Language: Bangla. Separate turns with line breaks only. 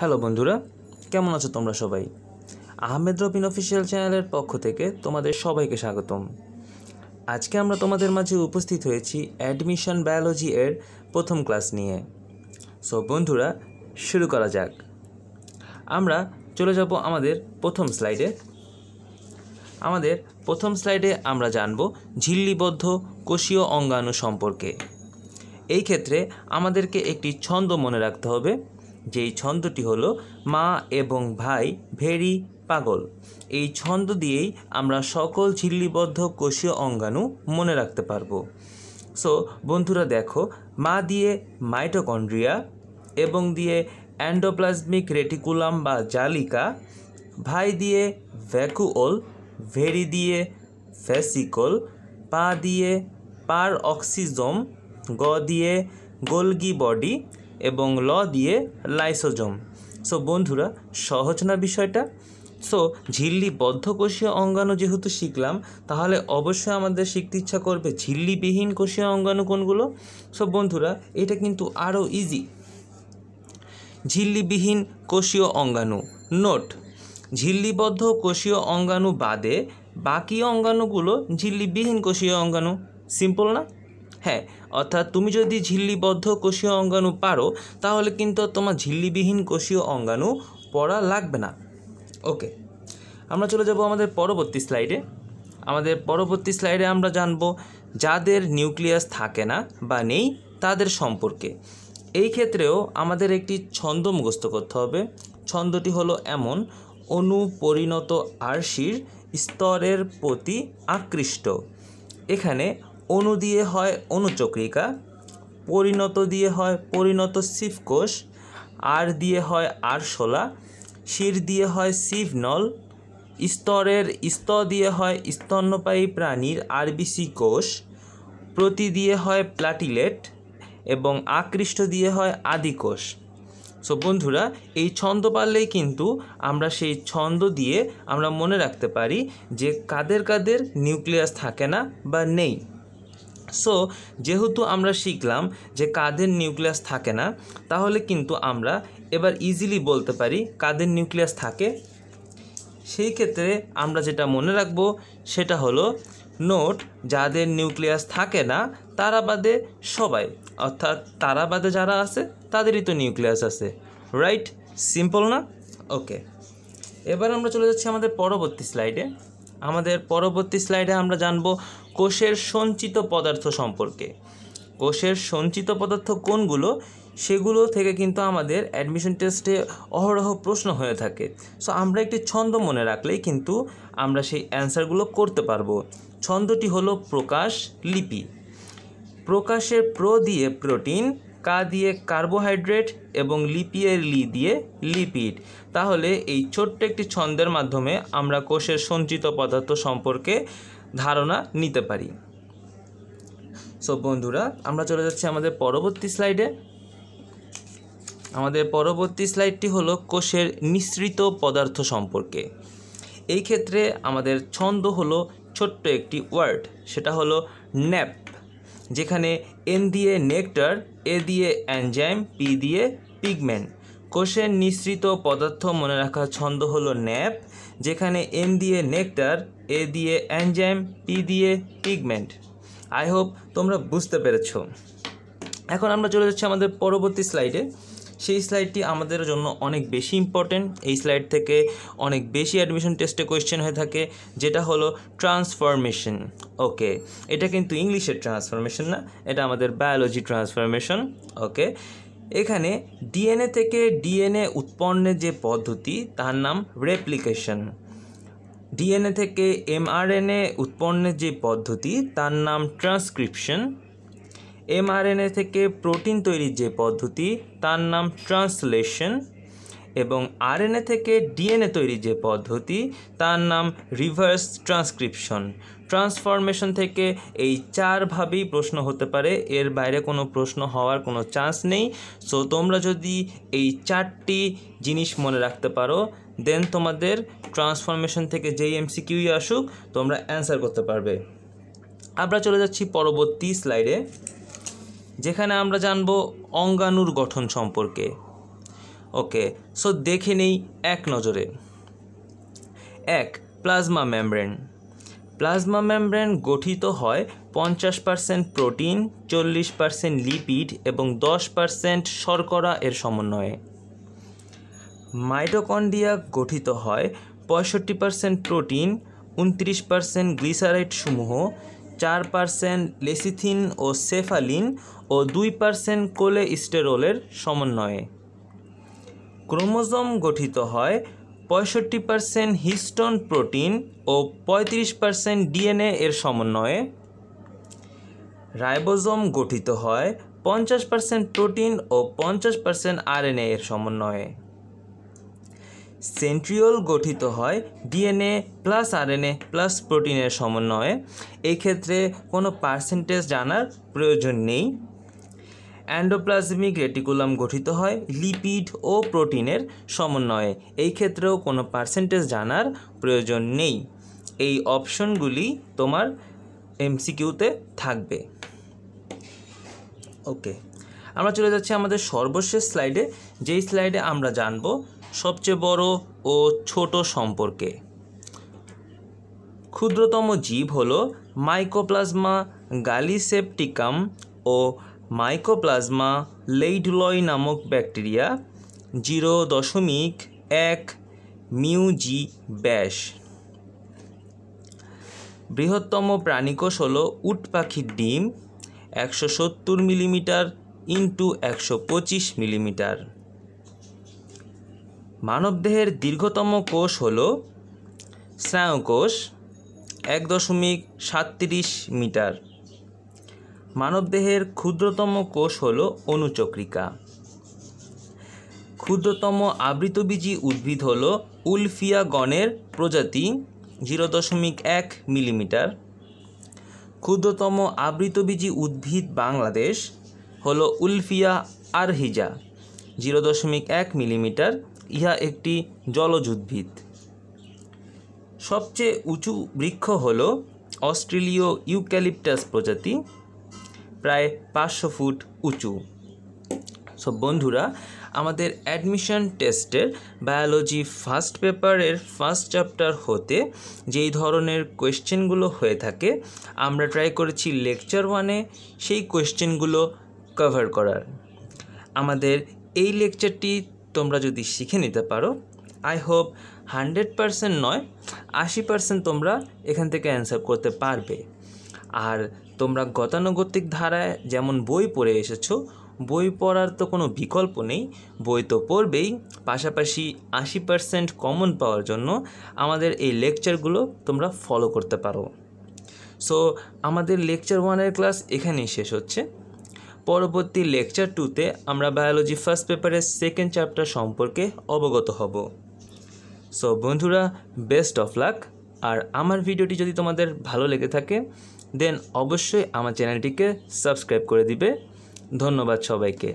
হ্যালো বন্ধুরা কেমন আছো তোমরা সবাই আহমেদ রবিন অফিসিয়াল চ্যানেলের পক্ষ থেকে তোমাদের সবাইকে স্বাগতম আজকে আমরা তোমাদের মাঝে উপস্থিত হয়েছি অ্যাডমিশন বায়োলজি এর প্রথম ক্লাস নিয়ে সো বন্ধুরা শুরু করা যাক আমরা চলে যাব আমাদের প্রথম স্লাইডে আমাদের প্রথম স্লাইডে আমরা জানব ঝিল্লিবদ্ধ কোষীয় অঙ্গাণু সম্পর্কে এই ক্ষেত্রে আমাদেরকে একটি ছন্দ মনে রাখতে হবে যেই ছন্দটি হলো মা এবং ভাই ভেরি পাগল এই ছন্দ দিয়েই আমরা সকল ঝিল্লিবদ্ধ কোষীয় অঙ্গাণু মনে রাখতে পারবো সো বন্ধুরা দেখো মা দিয়ে মাইটোকন্ড্রিয়া এবং দিয়ে অ্যান্ডোপ্লাজমিক রেটিকুলাম বা জালিকা ভাই দিয়ে ভ্যাকুওল ভেরি দিয়ে ফ্যাসিকল পা দিয়ে পার অক্সিজম গ দিয়ে গোলগি বডি এবং ল দিয়ে লাইসোজম সো বন্ধুরা সহজ না বিষয়টা সো ঝিল্লি বদ্ধকোষীয় অঙ্গাণু যেহেতু শিখলাম তাহলে অবশ্যই আমাদের শিখতে ইচ্ছা করবে ঝিল্লিবিহীন কোষীয় অঙ্গাণু কোনগুলো সো বন্ধুরা এটা কিন্তু আরও ইজি ঝিল্লিবিহীন কোষীয় অঙ্গাণু নোট ঝিল্লিবদ্ধ কোষীয় অঙ্গাণু বাদে বাকি অঙ্গাণুগুলো ঝিল্লিবিহীন কোষীয় অঙ্গাণু সিম্পল না হ্যাঁ অর্থাৎ তুমি যদি ঝিল্লিবদ্ধ কোষীয় অঙ্গাণু পারো তাহলে কিন্তু তোমার ঝিল্লিবিহীন কোষীয় অঙ্গাণু পড়া লাগবে না ওকে আমরা চলে যাব আমাদের পরবর্তী স্লাইডে আমাদের পরবর্তী স্লাইডে আমরা জানব যাদের নিউক্লিয়াস থাকে না বা নেই তাদের সম্পর্কে এই ক্ষেত্রেও আমাদের একটি ছন্দ মুখস্থ করতে হবে ছন্দটি হলো এমন অনুপরিণত আরশির স্তরের প্রতি আকৃষ্ট এখানে অণু দিয়ে হয় অণুচক্রিকা পরিণত দিয়ে হয় পরিণত সিফকোষ আর দিয়ে হয় আরশোলা শির দিয়ে হয় নল স্তরের স্ত দিয়ে হয় স্তন্যপায়ী প্রাণীর আরবিসি কোষ প্রতি দিয়ে হয় প্লাটিলেট এবং আকৃষ্ট দিয়ে হয় আদিকোষ সো বন্ধুরা এই ছন্দ পারলেই কিন্তু আমরা সেই ছন্দ দিয়ে আমরা মনে রাখতে পারি যে কাদের কাদের নিউক্লিয়াস থাকে না বা নেই সো যেহেতু আমরা শিখলাম যে কাদের নিউক্লিয়াস থাকে না তাহলে কিন্তু আমরা এবার ইজিলি বলতে পারি কাদের নিউক্লিয়াস থাকে সেই ক্ষেত্রে আমরা যেটা মনে রাখব সেটা হলো নোট যাদের নিউক্লিয়াস থাকে না তারা বাদে সবাই অর্থাৎ তারা বাদে যারা আছে তাদেরই তো নিউক্লিয়াস আছে রাইট সিম্পল না ওকে এবার আমরা চলে যাচ্ছি আমাদের পরবর্তী স্লাইডে আমাদের পরবর্তী স্লাইডে আমরা জানবো কোষের সঞ্চিত পদার্থ সম্পর্কে কোষের সঞ্চিত পদার্থ কোনগুলো সেগুলো থেকে কিন্তু আমাদের অ্যাডমিশন টেস্টে অহরহ প্রশ্ন হয়ে থাকে সো আমরা একটি ছন্দ মনে রাখলেই কিন্তু আমরা সেই অ্যান্সারগুলো করতে পারবো ছন্দটি হলো প্রকাশ লিপি প্রকাশের প্র দিয়ে প্রোটিন কা দিয়ে কার্বোহাইড্রেট এবং লিপিয়ের লি দিয়ে লিপিড তাহলে এই ছোট্ট একটি ছন্দের মাধ্যমে আমরা কোষের সঞ্চিত পদার্থ সম্পর্কে ধারণা নিতে পারি সব বন্ধুরা আমরা চলে যাচ্ছি আমাদের পরবর্তী স্লাইডে আমাদের পরবর্তী স্লাইডটি হলো কোষের মিশ্রিত পদার্থ সম্পর্কে এই ক্ষেত্রে আমাদের ছন্দ হলো ছোট্ট একটি ওয়ার্ড সেটা হলো ন্যাপ যেখানে এন দিয়ে নেকটার এ দিয়ে অ্যানজাইম পি দিয়ে পিগমেন্ট কোষের নিঃসৃত পদার্থ মনে রাখার ছন্দ হলো ন্যাপ যেখানে এন দিয়ে নেকটার এ দিয়ে অ্যানজাইম পি দিয়ে পিগমেন্ট আই হোপ তোমরা বুঝতে পেরেছ এখন আমরা চলে যাচ্ছি আমাদের পরবর্তী স্লাইডে সেই স্লাইডটি আমাদের জন্য অনেক বেশি ইম্পর্টেন্ট এই স্লাইড থেকে অনেক বেশি অ্যাডমিশন টেস্টে কোয়েশ্চেন হয়ে থাকে যেটা হলো ট্রান্সফরমেশন ওকে এটা কিন্তু ইংলিশের ট্রান্সফরমেশন না এটা আমাদের বায়োলজি ট্রান্সফরমেশন ওকে এখানে ডিএনএ থেকে ডিএনএ উৎপন্নের যে পদ্ধতি তার নাম রেপ্লিকেশন ডিএনএ থেকে এমআরএনএ উৎপন্নের যে পদ্ধতি তার নাম ট্রান্সক্রিপশন এমআরএনএ থেকে প্রোটিন তৈরির যে পদ্ধতি তার নাম ট্রান্সলেশন এবং আরএনএ থেকে ডিএনএ তৈরি যে পদ্ধতি তার নাম রিভার্স ট্রান্সক্রিপশন ট্রান্সফরমেশন থেকে এই চারভাবেই প্রশ্ন হতে পারে এর বাইরে কোনো প্রশ্ন হওয়ার কোনো চান্স নেই সো তোমরা যদি এই চারটি জিনিস মনে রাখতে পারো দেন তোমাদের ট্রান্সফরমেশন থেকে যেই এমসিকিউই আসুক তোমরা অ্যান্সার করতে পারবে আমরা চলে যাচ্ছি পরবর্তী স্লাইডে যেখানে আমরা জানব অঙ্গাণুর গঠন সম্পর্কে ওকে সো দেখে নেই এক নজরে এক প্লাজমা মেমব্রেন প্লাজমা মেমব্রেন গঠিত হয় পঞ্চাশ পার্সেন্ট প্রোটিন চল্লিশ পার্সেন্ট লিপিড এবং দশ পার্সেন্ট শর্করা এর সমন্বয়ে মাইটোকন্ডিয়া গঠিত হয় পঁয়ষট্টি পার্সেন্ট প্রোটিন উনত্রিশ পার্সেন্ট গ্লিসারাইড সমূহ চার পার্সেন্ট লেসিথিন ও সেফালিন ও দুই পার্সেন্ট কোলেস্টেরলের সমন্বয়ে ক্রোমোজোম গঠিত হয় পঁয়ষট্টি পারসেন্ট হিস্টোন প্রোটিন ও পঁয়ত্রিশ পারসেন্ট ডিএনএ এর সমন্বয়ে রাইবোজম গঠিত হয় পঞ্চাশ পারসেন্ট প্রোটিন ও পঞ্চাশ পারসেন্ট আরএনএ এর সমন্বয়ে সেন্ট্রিওল গঠিত হয় ডিএনএ প্লাস আরএনএ প্লাস প্রোটিনের সমন্বয়ে এক্ষেত্রে কোনো পার্সেন্টেজ জানার প্রয়োজন নেই অ্যান্ডোপ্লাজমিক রেটিকুলাম গঠিত হয় লিপিড ও প্রোটিনের সমন্বয়ে এই ক্ষেত্রেও কোনো পার্সেন্টেজ জানার প্রয়োজন নেই এই অপশনগুলি তোমার এমসিকিউতে থাকবে ওকে আমরা চলে যাচ্ছি আমাদের সর্বশেষ স্লাইডে যেই স্লাইডে আমরা জানব সবচেয়ে বড় ও ছোট সম্পর্কে ক্ষুদ্রতম জীব হল মাইকোপ্লাজমা গালিসেপটিকাম ও মাইকোপ্লাজমা লেইডলয় নামক ব্যাকটেরিয়া জিরো দশমিক এক মিউজি ব্যাস বৃহত্তম প্রাণীকোষ হল উট পাখির ডিম একশো সত্তর মিলিমিটার ইন্টু একশো পঁচিশ মিলিমিটার মানবদেহের দীর্ঘতম কোষ হল স্নায়ুকোষ এক দশমিক সাতত্রিশ মিটার মানবদেহের ক্ষুদ্রতম কোষ হল অনুচক্রিকা ক্ষুদ্রতম আবৃতবীজী উদ্ভিদ হল উলফিয়া গণের প্রজাতি জিরো দশমিক এক মিলিমিটার ক্ষুদ্রতম আবৃতবীজী উদ্ভিদ বাংলাদেশ হল উলফিয়া আরহিজা জিরো দশমিক এক মিলিমিটার ইহা একটি জলজ উদ্ভিদ সবচেয়ে উঁচু বৃক্ষ হল অস্ট্রেলীয় ইউক্যালিপটাস প্রজাতি প্রায় পাঁচশো ফুট উঁচু সো বন্ধুরা আমাদের অ্যাডমিশন টেস্টের বায়োলজি ফার্স্ট পেপারের ফার্স্ট চ্যাপ্টার হতে যেই ধরনের কোয়েশ্চেনগুলো হয়ে থাকে আমরা ট্রাই করেছি লেকচার ওয়ানে সেই কোয়েশ্চেনগুলো কভার করার আমাদের এই লেকচারটি তোমরা যদি শিখে নিতে পারো আই হোপ হান্ড্রেড পারসেন্ট নয় আশি পারসেন্ট তোমরা এখান থেকে অ্যান্সার করতে পারবে আর তোমরা গতানুগতিক ধারায় যেমন বই পড়ে এসেছো বই পড়ার তো কোনো বিকল্প নেই বই তো পড়বেই পাশাপাশি আশি পার্সেন্ট কমন পাওয়ার জন্য আমাদের এই লেকচারগুলো তোমরা ফলো করতে পারো সো আমাদের লেকচার ওয়ানের ক্লাস এখানেই শেষ হচ্ছে পরবর্তী লেকচার টুতে আমরা বায়োলজি ফার্স্ট পেপারের সেকেন্ড চ্যাপ্টার সম্পর্কে অবগত হব সো বন্ধুরা বেস্ট অফ লাক আর আমার ভিডিওটি যদি তোমাদের ভালো লেগে থাকে দেন অবশ্যই আমার চ্যানেলটিকে সাবস্ক্রাইব করে দিবে ধন্যবাদ সবাইকে